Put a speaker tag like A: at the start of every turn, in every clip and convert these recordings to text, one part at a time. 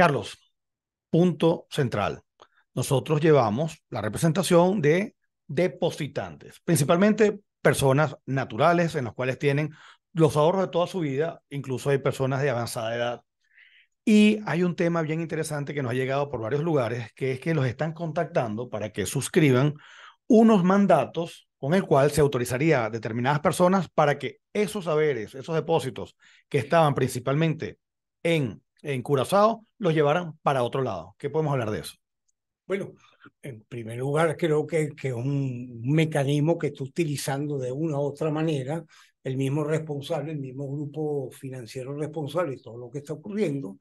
A: Carlos, punto central. Nosotros llevamos la representación de depositantes, principalmente personas naturales en las cuales tienen los ahorros de toda su vida, incluso hay personas de avanzada edad. Y hay un tema bien interesante que nos ha llegado por varios lugares, que es que los están contactando para que suscriban unos mandatos con el cual se autorizaría a determinadas personas para que esos saberes, esos depósitos que estaban principalmente en en Curazao
B: los llevaran para otro lado. ¿Qué podemos hablar de eso? Bueno, en primer lugar, creo que, que es un mecanismo que está utilizando de una u otra manera el mismo responsable, el mismo grupo financiero responsable de todo lo que está ocurriendo,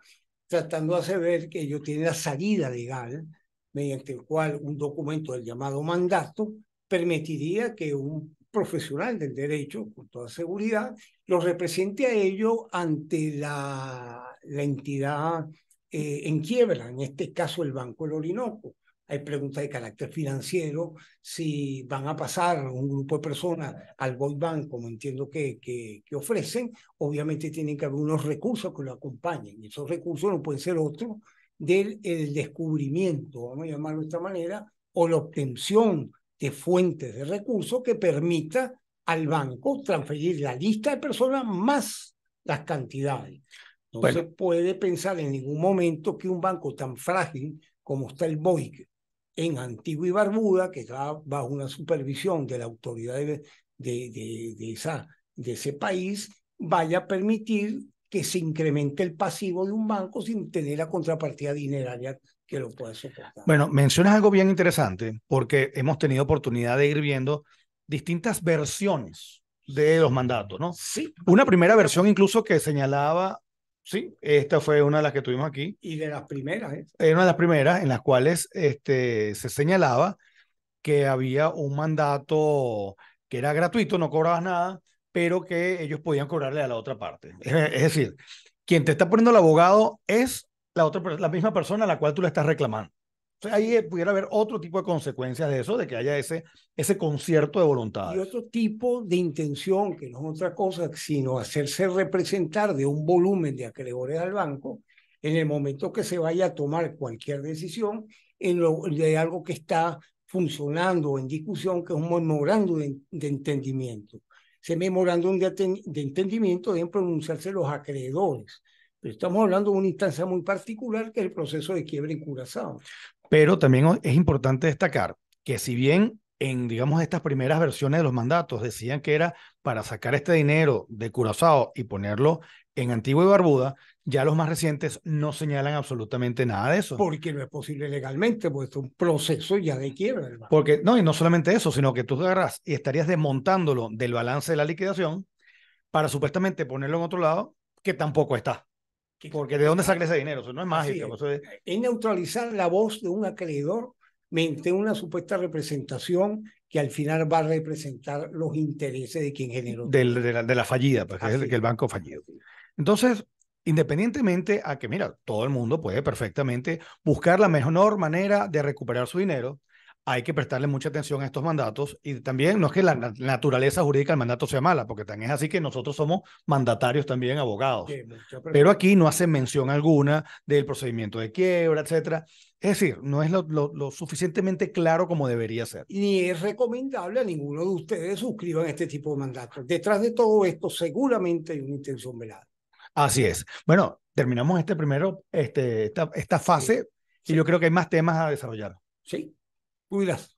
B: tratando de hacer ver que ellos tienen la salida legal mediante el cual un documento del llamado mandato permitiría que un profesional del derecho, con toda seguridad, lo represente a ellos ante la la entidad eh, en quiebra, en este caso el Banco del Orinoco. Hay preguntas de carácter financiero, si van a pasar un grupo de personas al Gold Bank, como entiendo que, que, que ofrecen, obviamente tienen que haber unos recursos que lo acompañen. Y esos recursos no pueden ser otros del el descubrimiento, vamos a llamarlo de esta manera, o la obtención de fuentes de recursos que permita al banco transferir la lista de personas más las cantidades. No se puede pensar en ningún momento que un banco tan frágil como está el BOIC en Antigua y Barbuda, que está bajo una supervisión de la autoridad de, de, de, de, esa, de ese país, vaya a permitir que se incremente el pasivo de un banco sin tener la contrapartida dineraria que lo pueda soportar.
A: Bueno, mencionas algo bien interesante, porque hemos tenido oportunidad de ir viendo distintas versiones de los mandatos, ¿no? Sí. Una primera versión incluso que señalaba Sí, esta fue una de las que tuvimos aquí.
B: Y de las primeras, ¿eh?
A: Era una de las primeras en las cuales este, se señalaba que había un mandato que era gratuito, no cobrabas nada, pero que ellos podían cobrarle a la otra parte. Es decir, quien te está poniendo el abogado es la, otra, la misma persona a la cual tú le estás reclamando ahí eh, pudiera haber otro tipo de consecuencias de eso, de que haya ese, ese concierto de voluntad.
B: Y otro tipo de intención, que no es otra cosa, sino hacerse representar de un volumen de acreedores al banco en el momento que se vaya a tomar cualquier decisión en lo, de algo que está funcionando en discusión, que es un memorándum de, de entendimiento. Ese memorándum de, de entendimiento deben pronunciarse los acreedores. Pero estamos hablando de una instancia muy particular que es el proceso de quiebre en Curazao.
A: Pero también es importante destacar que si bien en, digamos, estas primeras versiones de los mandatos decían que era para sacar este dinero de Curazao y ponerlo en Antigua y Barbuda, ya los más recientes no señalan absolutamente nada de eso.
B: Porque no es posible legalmente, porque es un proceso ya de quiebra.
A: Porque, no, y no solamente eso, sino que tú agarras y estarías desmontándolo del balance de la liquidación para supuestamente ponerlo en otro lado que tampoco está. Porque ¿de dónde sale ese dinero? Eso no es
B: mágico. Es. neutralizar la voz de un acreedor mediante una supuesta representación que al final va a representar los intereses de quien generó.
A: de, la, fallida, porque pues, es, el banco fallido.
B: Entonces, independientemente a que, mira, todo el mundo
A: puede perfectamente buscar la mejor manera de recuperar su dinero, hay que prestarle mucha atención a estos mandatos y también no es que la, naturaleza jurídica del mandato sea mala, porque también es así que nosotros somos mandatarios también abogados. Pero aquí no hace mención alguna del procedimiento de quiebra, etcétera. Es decir, no es lo, suficientemente claro como debería ser.
B: Ni es recomendable a ninguno de ustedes suscriban este tipo de mandatos. Detrás de todo esto seguramente hay una intención velada.
A: Así es. Bueno, terminamos este primero, este, esta, fase y yo creo que hay más temas a desarrollar. Sí,
B: Cuidado.